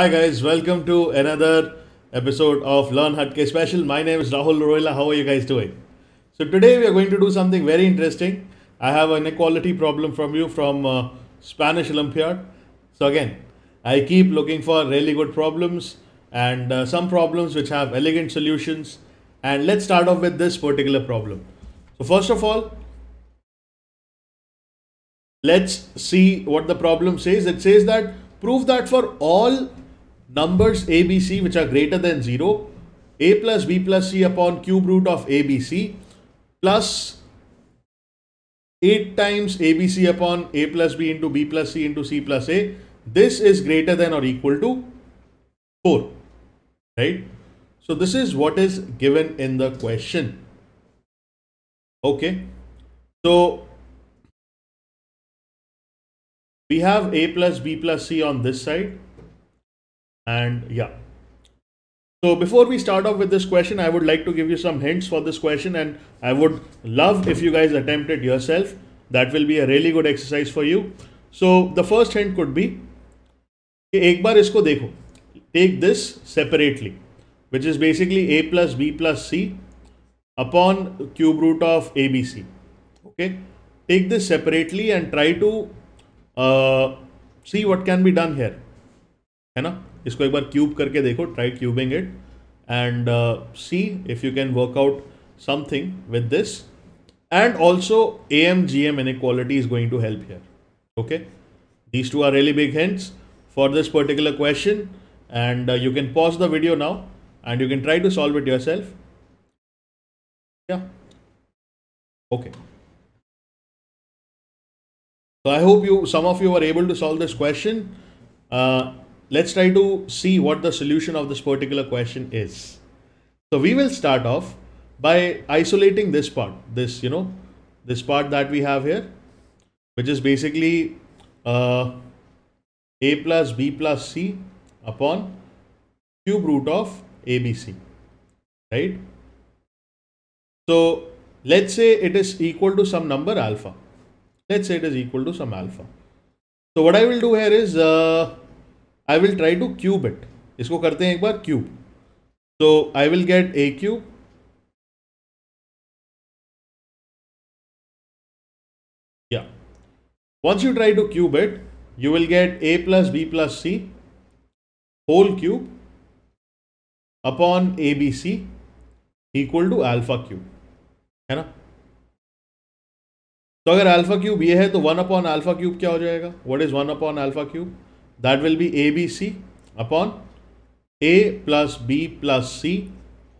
Hi guys, welcome to another episode of Learn Hutke Special. My name is Rahul Roila. How are you guys doing? So today we are going to do something very interesting. I have an equality problem from you from uh, Spanish Olympiad. So again, I keep looking for really good problems and uh, some problems which have elegant solutions. And let's start off with this particular problem. So first of all, let's see what the problem says. It says that prove that for all numbers ABC which are greater than 0, a plus b plus c upon cube root of ABC plus 8 times ABC upon a plus b into b plus c into c plus a. This is greater than or equal to 4, right? So this is what is given in the question. Okay. So we have a plus b plus c on this side and yeah so before we start off with this question i would like to give you some hints for this question and i would love if you guys attempt it yourself that will be a really good exercise for you so the first hint could be ek bar isko dekho take this separately which is basically a plus b plus c upon cube root of abc okay take this separately and try to uh, see what can be done here है ना इसको एक बार cube करके देखो try cubing it and see if you can work something with this and also AMGM inequality is going to help here. Okay, these two are really big hints for this particular question and uh, you can pause the video now and you can try to solve it yourself. Yeah. Okay. So I hope you some of you were able to solve this question. Uh, let's try to see what the solution of this particular question is. So we will start off by isolating this part, this, you know, this part that we have here, which is basically uh, a plus b plus c upon cube root of abc, right? So let's say it is equal to some number alpha. Let's say it is equal to some alpha. So what I will do here is uh, I will try to cube it इसको करते हैं एक बार cube तो I will get a cube या once you try to cube it you will get a plus b plus c whole cube upon C equal to alpha cube है ना तो अगर अल्फा क्यूब ये है तो वन अपॉन अल्फा क्यूब क्या हो जाएगा what is one upon alpha cube that will be ABC upon A plus B plus C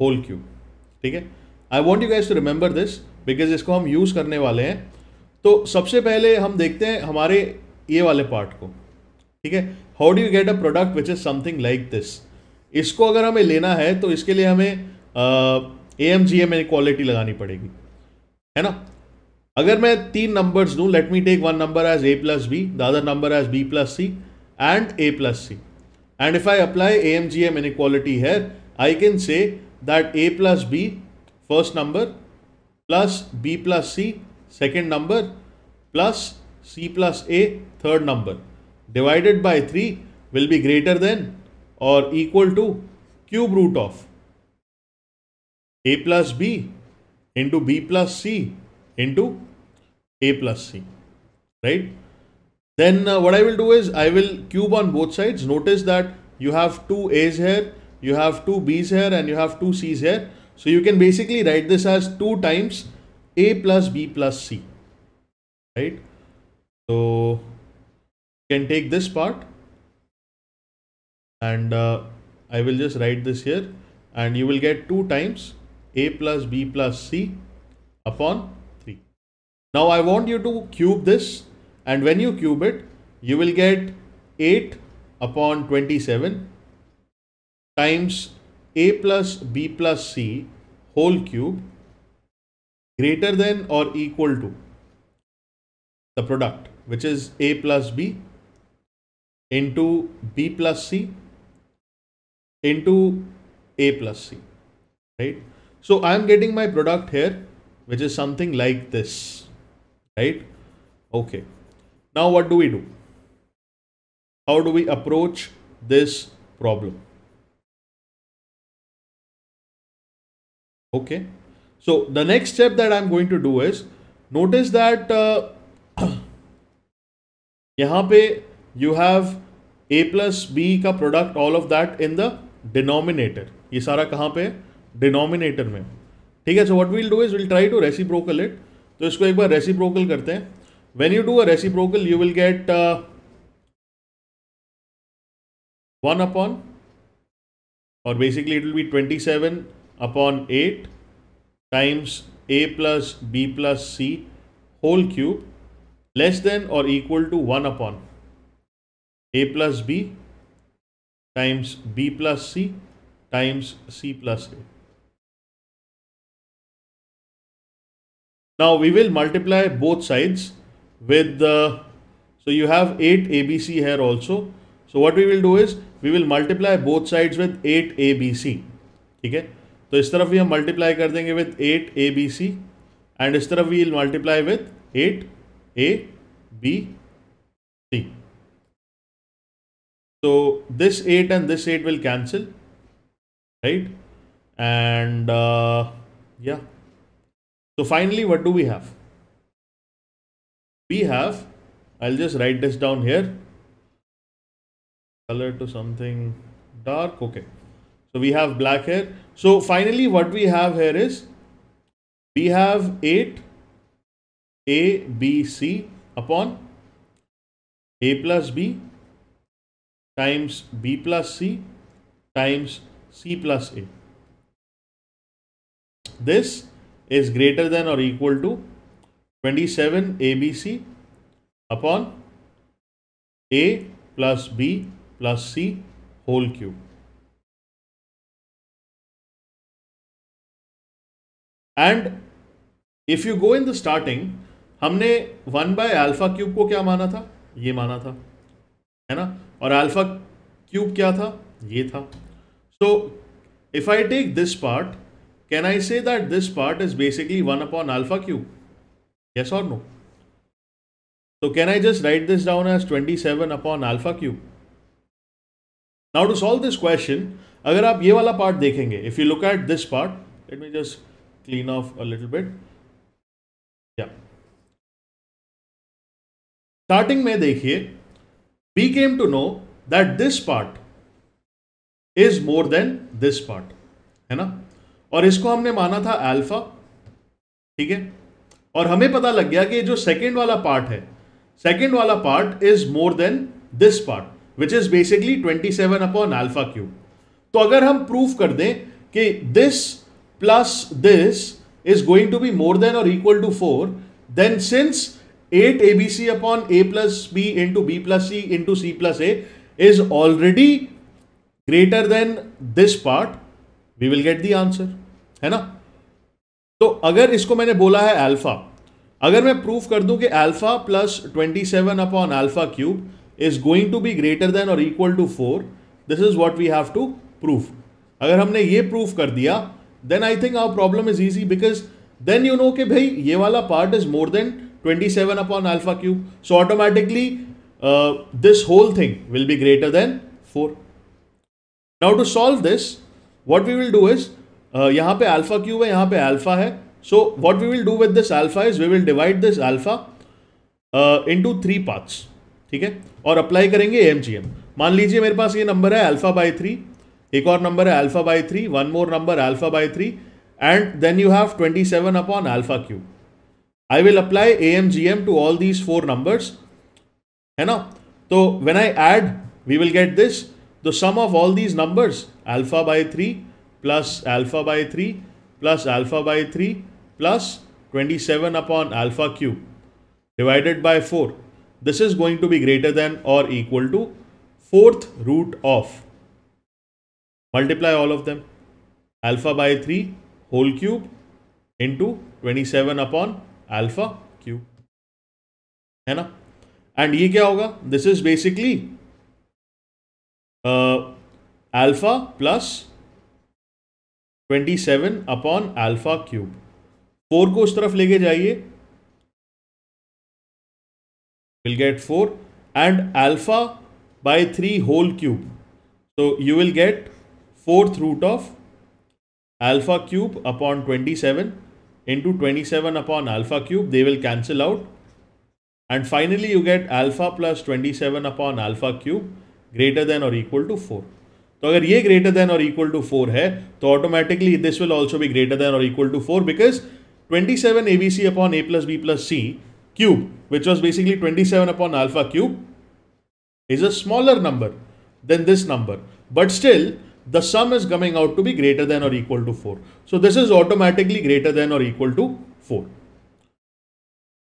whole cube ठीक है I want you guys to remember this because इसको हम यूज़ करने वाले हैं तो सबसे पहले हम देखते हैं हमारे ये वाले पार्ट को ठीक है how do you get a product which is something like this इसको अगर हमें लेना है तो इसके लिए हमें A M G M quality लगानी पड़ेगी है ना अगर मैं तीन नंबर्स दूँ let me take one number as A plus B the other number as B plus C and A plus C. And if I apply AMGM inequality here, I can say that A plus B, first number, plus B plus C, second number, plus C plus A, third number, divided by 3 will be greater than or equal to cube root of A plus B into B plus C into A plus C, right? Then uh, what I will do is I will cube on both sides. Notice that you have two A's here, you have two B's here and you have two C's here. So you can basically write this as two times A plus B plus C, right? So you can take this part and uh, I will just write this here and you will get two times A plus B plus C upon 3. Now I want you to cube this and when you cube it, you will get 8 upon 27 times a plus b plus c whole cube greater than or equal to the product which is a plus b into b plus c into a plus c right so i am getting my product here which is something like this right okay now what do we do how do we approach this problem okay so the next step that i'm going to do is notice that uh, यहाँ पे you have A plus B का product all of that in the denominator ये सारा कहाँ पे denominator में ठीक है so what will do is will try to reciprocal it तो इसको एक बार रेसिप्रोकल करते हैं when you do a reciprocal you will get uh, 1 upon or basically it will be 27 upon 8 times a plus b plus c whole cube less than or equal to 1 upon a plus b times b plus c times c plus a. Now we will multiply both sides with the, so you have 8 ABC here also. So what we will do is we will multiply both sides with 8 ABC. Okay. So this taraf we भी multiply kar denge with 8 abc, and this taraf we will multiply with eight a b c. so this 8 and this 8 will cancel right and uh, yeah so finally what do we have we have I'll just write this down here color to something dark okay so we have black here so finally what we have here is we have 8 a b c upon a plus b times b plus c times c plus a this is greater than or equal to twenty seven A B C upon A plus B plus C whole cube and if you go in the starting हमने one by alpha cube को क्या माना था ये माना था है ना और अल्फा क्यूब क्या था ये था so if I take this part can I say that this part is basically one upon alpha cube Yes or no? So can I just write this down as 27 upon alpha cube? Now to solve this question, अगर आप ये वाला part देखेंगे if you look at this part let me just clean off a little bit या starting में देखिए we came to know that this part is more than this part है ना और इसको हमने माना था अल्फा ठीक है और हमें पता लग गया कि जो सेकेंड वाला पार्ट है सेकेंड वाला part is more than this part which is basically twenty seven upon alpha cube तो अगर हम प्रूफ कर दें कि this plus this is going to be more than और equal to four then since eight A B C upon A plus B into B plus C into C plus A is already greater than this part we will get the answer है ना तो अगर इसको मैंने बोला है alpha अगर मैं प्रूफ कर दूं कि alpha plus twenty seven upon alpha cube is going to be greater than और equal to four this is what we have to proof अगर हमने ये प्रूफ कर दिया then I think our problem is easy because then you know कि भाई ये वाला part is more than twenty seven upon alpha cube so automatically this whole thing will be greater than four now to solve this what we will do is Uh, यहाँ पे alpha cube है यहाँ पे alpha है so what we will do with this alpha is we will divide this alpha into three parts ठीक है और apply करेंगे एम जी एम मान लीजिए मेरे पास ये नंबर है अल्फ़ा बाई थ्री एक और नंबर है alpha by three one more number alpha by three and then you have twenty seven upon alpha cube I will apply A M G M to all these four numbers है ना तो when I add we will get this the sum of all these numbers alpha by three plus alpha by 3 plus alpha by 3 plus 27 upon alpha cube divided by 4. This is going to be greater than or equal to fourth root of. Multiply all of them. Alpha by 3 whole cube into 27 upon alpha cube. है ना and ये क्या होगा this is basically alpha plus twenty seven upon alpha cube four को उस तरफ लेके जाइए will get four and alpha by three whole cube so you will get fourth root of alpha cube upon twenty seven into twenty seven upon alpha cube they will cancel out and finally you get alpha plus twenty seven upon alpha cube greater than और equal to four So अगर ये greater than और equal to four है तो automatically this will also भी greater than और equal to four because twenty seven A B C upon A plus cube, which was basically 27 upon alpha cube, is a smaller number than this number. But still, the sum is coming out to be greater than or equal to 4. So this is automatically greater than or equal to 4.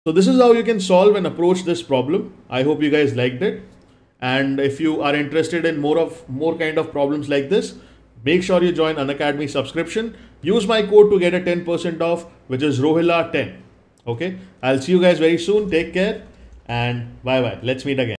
So this is how you can solve and approach this problem. I hope you guys liked it. And if you are interested in more of more kind of problems like this, make sure you join an academy subscription. Use my code to get a 10% off, which is Rohila10. Okay. I'll see you guys very soon. Take care and bye bye. Let's meet again.